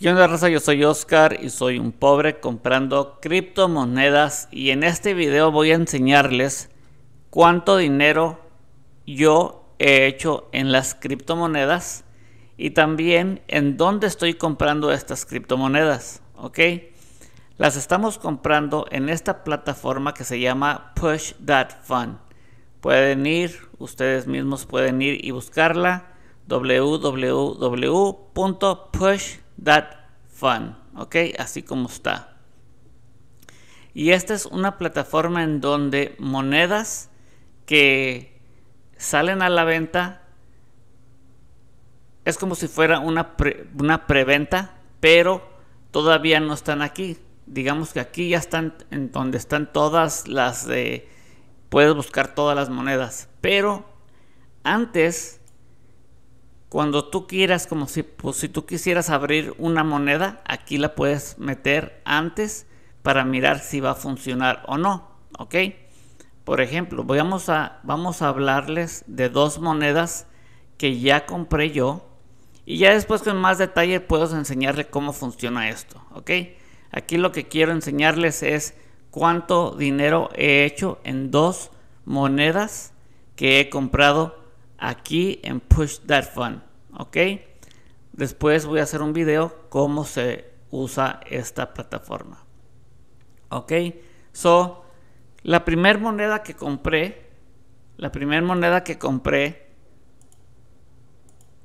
¿Qué raza? Yo soy Oscar y soy un pobre comprando criptomonedas y en este video voy a enseñarles cuánto dinero yo he hecho en las criptomonedas y también en dónde estoy comprando estas criptomonedas, ¿ok? Las estamos comprando en esta plataforma que se llama Push That Pueden ir, ustedes mismos pueden ir y buscarla www.push.com that fun, ¿ok? Así como está. Y esta es una plataforma en donde monedas que salen a la venta es como si fuera una, una preventa, pero todavía no están aquí. Digamos que aquí ya están en donde están todas las... de puedes buscar todas las monedas, pero antes cuando tú quieras, como pues, si, tú quisieras abrir una moneda, aquí la puedes meter antes para mirar si va a funcionar o no, ¿ok? Por ejemplo, vamos a, vamos a hablarles de dos monedas que ya compré yo y ya después con más detalle puedo enseñarle cómo funciona esto, ¿ok? Aquí lo que quiero enseñarles es cuánto dinero he hecho en dos monedas que he comprado aquí en Push That Fund ok después voy a hacer un video cómo se usa esta plataforma ok so la primera moneda que compré la primera moneda que compré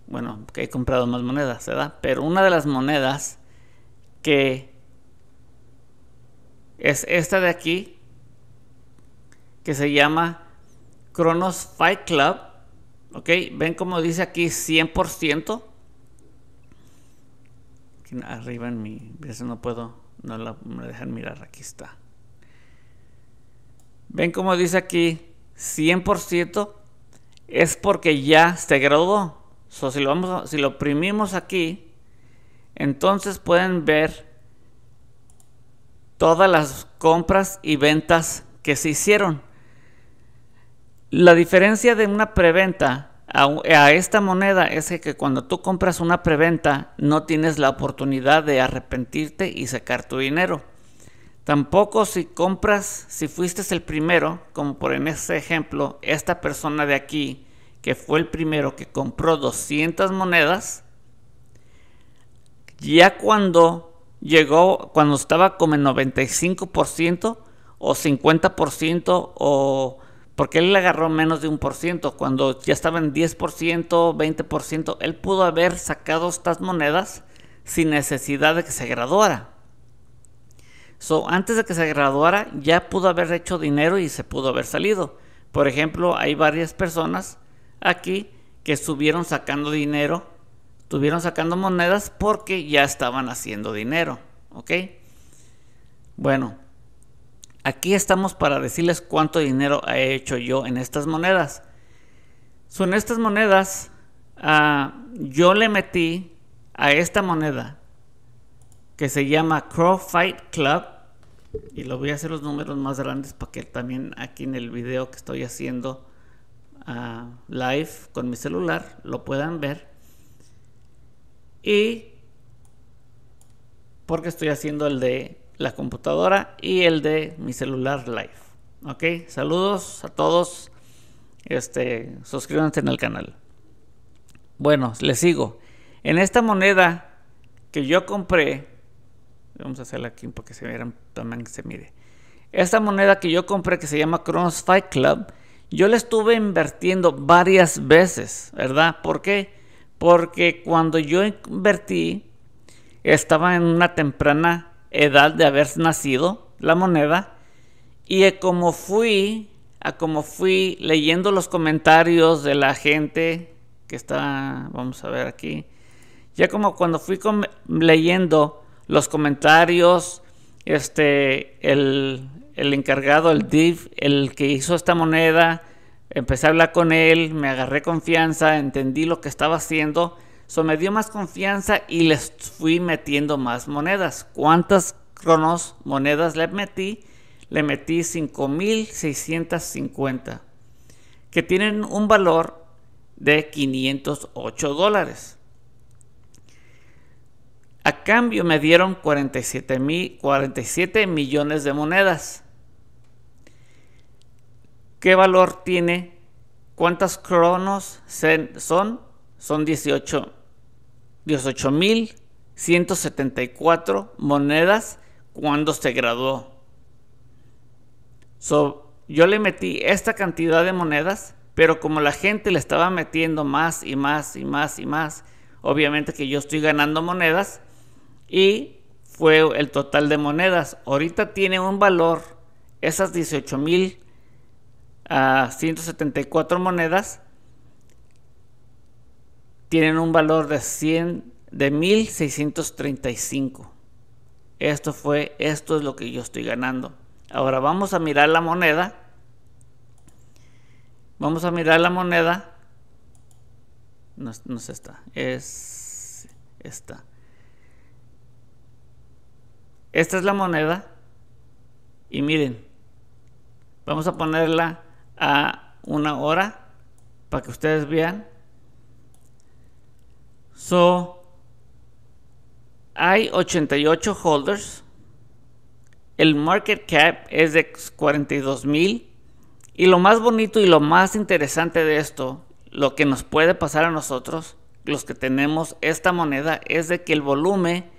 bueno que he comprado más monedas ¿verdad? pero una de las monedas que es esta de aquí que se llama Kronos Fight Club ¿Ok? ¿Ven como dice aquí 100%? arriba en mi... no puedo... No la, me dejan mirar. Aquí está. ¿Ven como dice aquí 100%? Es porque ya se graduó. si, lo vamos si lo oprimimos aquí, entonces pueden ver todas las compras y ventas que se hicieron. La diferencia de una preventa a, esta moneda es que cuando tú compras una preventa no tienes la oportunidad de arrepentirte y sacar tu dinero. Tampoco si compras, si fuiste el primero, como por en este ejemplo, esta persona de aquí, que fue el primero que compró 200 monedas, ya cuando llegó, cuando estaba como en 95% o 50% o porque él le agarró menos de un por ciento, cuando ya estaba en 10%, 20%, él pudo haber sacado estas monedas sin necesidad de que se graduara. So, antes de que se graduara ya pudo haber hecho dinero y se pudo haber salido. Por ejemplo, hay varias personas aquí que estuvieron sacando dinero, estuvieron sacando monedas porque ya estaban haciendo dinero, ¿ok? Bueno, Aquí estamos para decirles cuánto dinero he hecho yo en estas monedas. son estas monedas, ah, yo le metí a esta moneda que se llama Crow Fight Club. Y lo voy a hacer los números más grandes para que también aquí en el video que estoy haciendo ah, live con mi celular lo puedan ver. Y porque estoy haciendo el de la computadora y el de mi celular live. Ok, saludos a todos. Este, suscríbanse en el canal. Bueno, les sigo. En esta moneda que yo compré, vamos a hacerla aquí para que se vean también que se mire. Esta moneda que yo compré que se llama Cronos Fight Club, yo la estuve invirtiendo varias veces, ¿verdad? ¿Por qué? Porque cuando yo invertí, estaba en una temprana edad de haber nacido la moneda y eh, como fui a como fui leyendo los comentarios de la gente que está, vamos a ver aquí, ya como cuando fui leyendo los comentarios, este, el, el encargado, el div, el que hizo esta moneda, empecé a hablar con él, me agarré confianza, entendí lo que estaba haciendo So, me dio más confianza y les fui metiendo más monedas. ¿Cuántas cronos monedas le metí? Le metí 5.650, que tienen un valor de 508 dólares. A cambio me dieron 47, mil, 47 millones de monedas. ¿Qué valor tiene? ¿Cuántas cronos son? son 18 174 monedas cuando se graduó. yo le metí esta cantidad de monedas, pero como la gente le estaba metiendo más y más y más y más, obviamente que yo estoy ganando monedas y fue el total de monedas. Ahorita tiene un valor esas mil 174 ah, monedas tienen un valor de 100 de 1635. Esto fue, esto es lo que yo estoy ganando. Ahora vamos a mirar la moneda. Vamos a mirar la moneda. No, sé es esta, es esta. Esta es la moneda. Y miren, vamos a ponerla a una hora para que ustedes vean So, hay 88 holders. El market cap es de 42 mil. Y lo más bonito y lo más interesante de esto, lo que nos puede pasar a nosotros, los que tenemos esta moneda, es de que el volumen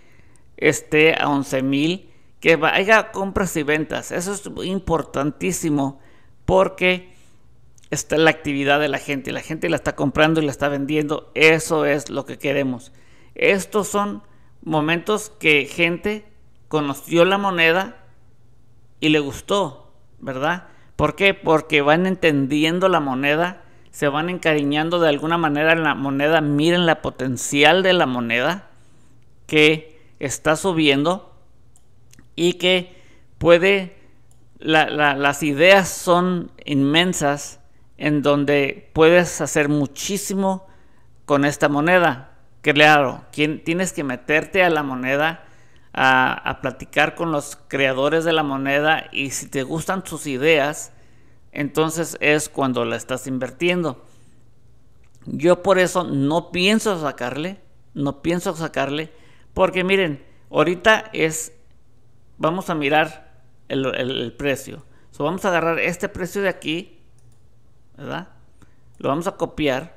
esté a 11 mil, que vaya compras y ventas. Eso es importantísimo porque está la actividad de la gente. La gente la está comprando y la está vendiendo. Eso es lo que queremos. Estos son momentos que gente conoció la moneda y le gustó, ¿verdad? ¿Por qué? Porque van entendiendo la moneda, se van encariñando de alguna manera en la moneda, miren la potencial de la moneda que está subiendo y que puede, las ideas son inmensas en donde puedes hacer muchísimo con esta moneda. Claro, tienes que meterte a la moneda, a, platicar con los creadores de la moneda y si te gustan sus ideas, entonces es cuando la estás invirtiendo. Yo por eso no pienso sacarle, no pienso sacarle, porque miren, ahorita es, vamos a mirar el, precio. vamos a agarrar este precio de aquí ¿verdad? Lo vamos a copiar.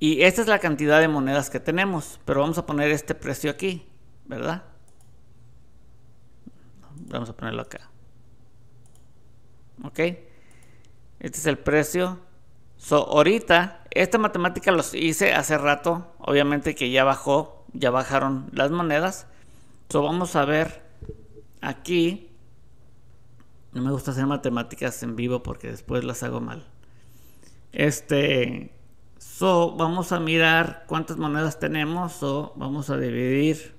Y esta es la cantidad de monedas que tenemos, pero vamos a poner este precio aquí, ¿verdad? Vamos a ponerlo acá. ¿Ok? Este es el precio. ahorita, esta matemática los hice hace rato. Obviamente que ya bajó, ya bajaron las monedas. So, vamos a ver aquí no me gusta hacer matemáticas en vivo porque después las hago mal. Este, so, vamos a mirar cuántas monedas tenemos. o vamos a dividir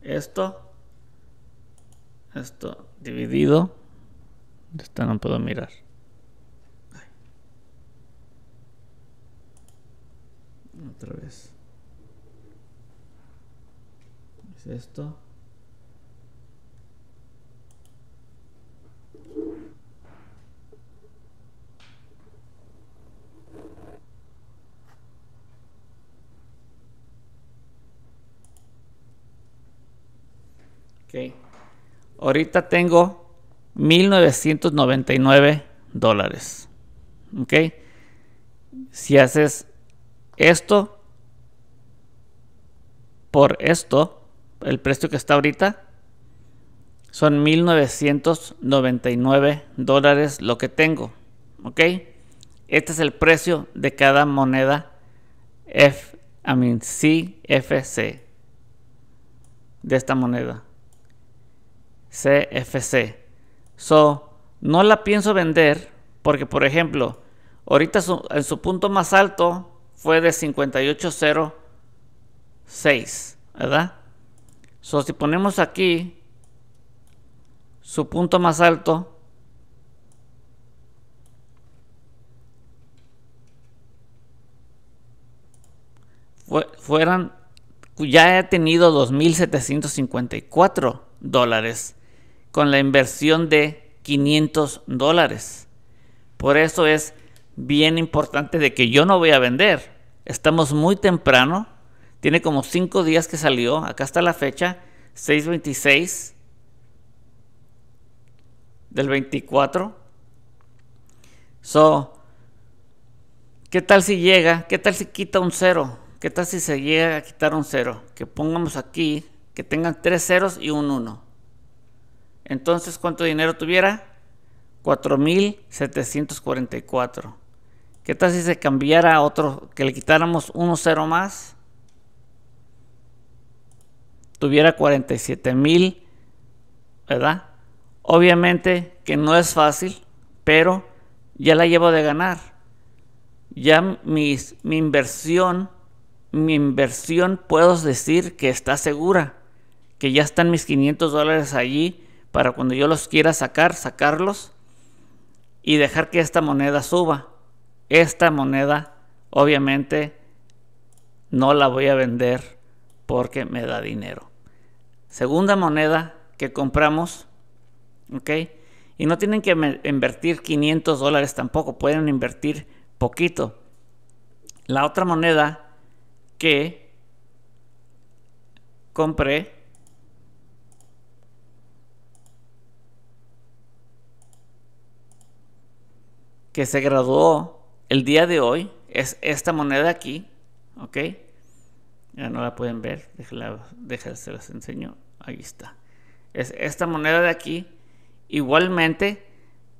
esto, esto dividido. Esta no puedo mirar. Otra vez. Es esto. Okay. Ahorita tengo 1999 dólares. Ok. Si haces esto por esto, el precio que está ahorita, son 1999 dólares lo que tengo. Ok. Este es el precio de cada moneda F, I mean, CFC de esta moneda. CFC. So, no la pienso vender porque, por ejemplo, ahorita su, en su punto más alto fue de 58.06, ¿verdad? So, si ponemos aquí su punto más alto, fueran, ya he tenido 2.754 dólares con la inversión de 500 dólares. Por eso es bien importante de que yo no voy a vender. Estamos muy temprano. Tiene como 5 días que salió. Acá está la fecha. 626 del 24. So, ¿qué tal si llega? ¿Qué tal si quita un cero? ¿Qué tal si se llega a quitar un cero? Que pongamos aquí que tengan tres ceros y un 1. Entonces, ¿cuánto dinero tuviera? 4.744. ¿Qué tal si se cambiara a otro, que le quitáramos uno cero más? Tuviera 47.000, ¿verdad? Obviamente que no es fácil, pero ya la llevo de ganar. Ya mi inversión, mi inversión puedo decir que está segura, que ya están mis 500 dólares allí para cuando yo los quiera sacar, sacarlos y dejar que esta moneda suba. Esta moneda obviamente no la voy a vender porque me da dinero. Segunda moneda que compramos, ¿ok? Y no tienen que invertir 500 dólares tampoco, pueden invertir poquito. La otra moneda que compré que se graduó el día de hoy es esta moneda aquí, ¿ok? Ya no la pueden ver, déjala, se las enseño. Ahí está. Es esta moneda de aquí. Igualmente,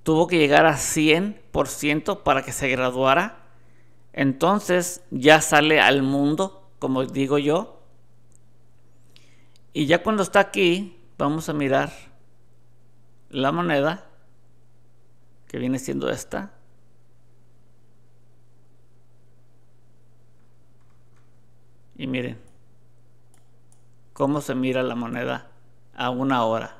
tuvo que llegar a 100% para que se graduara. Entonces ya sale al mundo, como digo yo. Y ya cuando está aquí, vamos a mirar la moneda, que viene siendo esta. Y miren cómo se mira la moneda a una hora.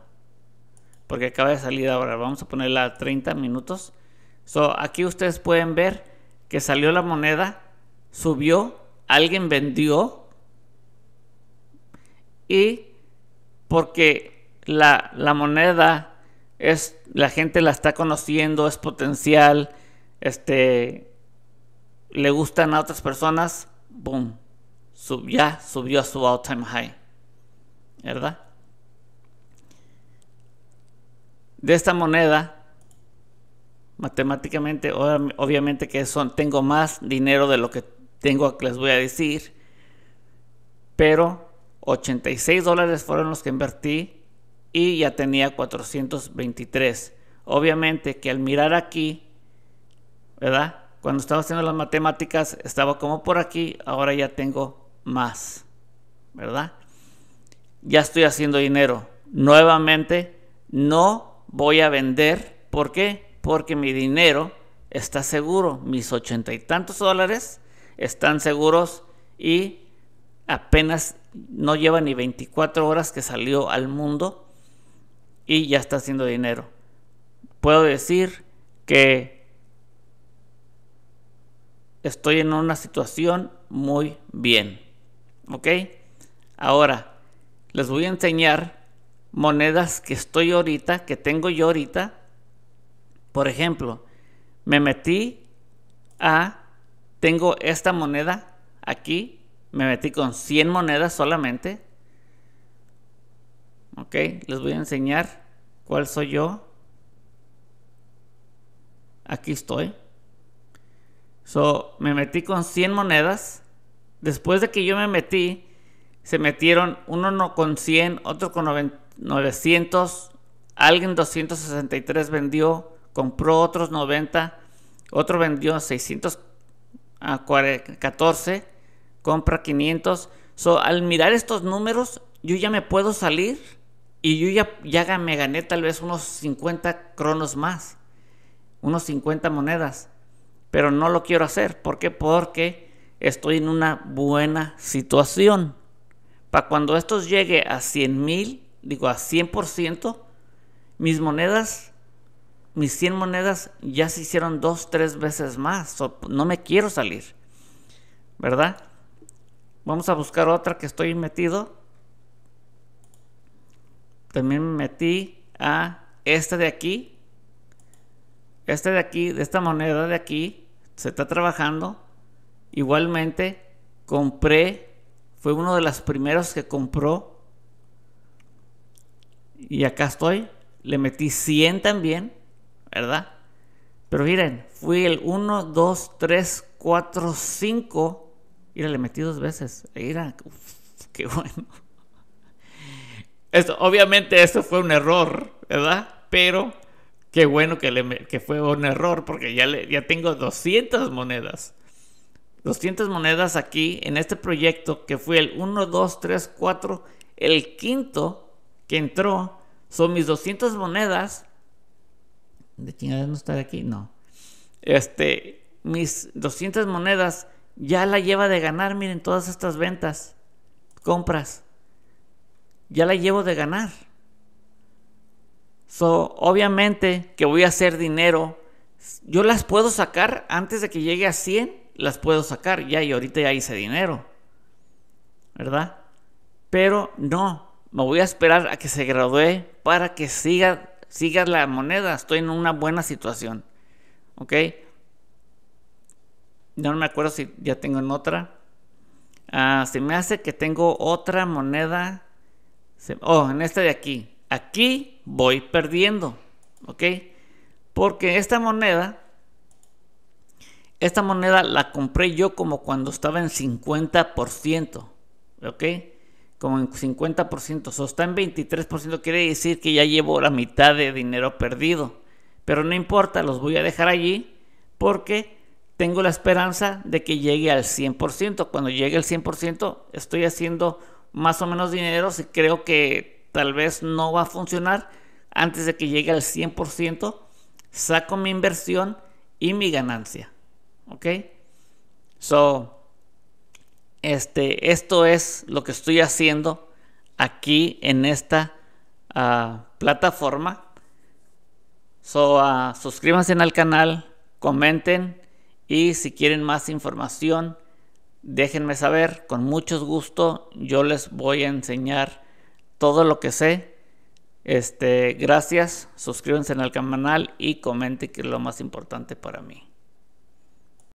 Porque acaba de salir ahora. Vamos a ponerla a 30 minutos. So, aquí ustedes pueden ver que salió la moneda, subió, alguien vendió. Y porque la, la moneda es, la gente la está conociendo, es potencial, este, le gustan a otras personas, boom, ya subió a su all time high, ¿verdad? De esta moneda, matemáticamente, obviamente que son, tengo más dinero de lo que tengo que les voy a decir, pero 86 dólares fueron los que invertí y ya tenía 423. Obviamente que al mirar aquí, ¿verdad? Cuando estaba haciendo las matemáticas, estaba como por aquí, ahora ya tengo más, ¿verdad? Ya estoy haciendo dinero. Nuevamente, no voy a vender. ¿Por qué? Porque mi dinero está seguro. Mis ochenta y tantos dólares están seguros y apenas no lleva ni 24 horas que salió al mundo y ya está haciendo dinero. Puedo decir que estoy en una situación muy bien. ¿Ok? Ahora, les voy a enseñar monedas que estoy ahorita, que tengo yo ahorita. Por ejemplo, me metí a, tengo esta moneda aquí, me metí con 100 monedas solamente. Ok, les voy a enseñar cuál soy yo. Aquí estoy. So, me metí con 100 monedas después de que yo me metí, se metieron uno con 100, otro con 900, alguien 263 vendió, compró otros 90, otro vendió 614, ah, compra 500. So, al mirar estos números, yo ya me puedo salir y yo ya, ya me gané tal vez unos 50 cronos más, unos 50 monedas. Pero no lo quiero hacer. ¿Por qué? Porque estoy en una buena situación. Para cuando esto llegue a 100 mil, digo a 100%, mis monedas, mis 100 monedas ya se hicieron dos, tres veces más. no me quiero salir, ¿verdad? Vamos a buscar otra que estoy metido. También me metí a esta de aquí. Esta de aquí, de esta moneda de aquí, se está trabajando Igualmente, compré, fue uno de los primeros que compró. Y acá estoy, le metí 100 también, ¿verdad? Pero miren, fui el 1, 2, 3, 4, 5. Mira, le metí dos veces. Mira, Uff, qué bueno. Esto, obviamente esto fue un error, ¿verdad? Pero qué bueno que, le, fue un error porque ya, ya tengo 200 monedas. 200 monedas aquí en este proyecto que fue el 1, 2, 3, 4, el quinto que entró. Son mis 200 monedas. ¿De chingadas no está aquí? No. Este, mis 200 monedas ya la lleva de ganar, miren, todas estas ventas, compras. Ya la llevo de ganar. So, obviamente que voy a hacer dinero. Yo las puedo sacar antes de que llegue a 100 las puedo sacar ya y ahorita ya hice dinero, ¿verdad? Pero no, me voy a esperar a que se gradúe para que siga, siga la moneda, estoy en una buena situación, ¿ok? No me acuerdo si ya tengo en otra. Ah, se me hace que tengo otra moneda. oh, en esta de aquí. Aquí voy perdiendo. ¿Ok? Porque esta moneda esta moneda la compré yo como cuando estaba en 50%, ¿ok? Como en 50%, o sea, está en 23%, quiere decir que ya llevo la mitad de dinero perdido. Pero no importa, los voy a dejar allí porque tengo la esperanza de que llegue al 100%. Cuando llegue al 100% estoy haciendo más o menos dinero, si creo que tal vez no va a funcionar, antes de que llegue al 100%, saco mi inversión y mi ganancia. ¿Ok? So, este, esto es lo que estoy haciendo aquí en esta ah, plataforma. So, ah, suscríbanse al canal, comenten y si quieren más información, déjenme saber. Con mucho gusto yo les voy a enseñar todo lo que sé. Este, gracias, suscríbanse al canal y comenten que es lo más importante para mí.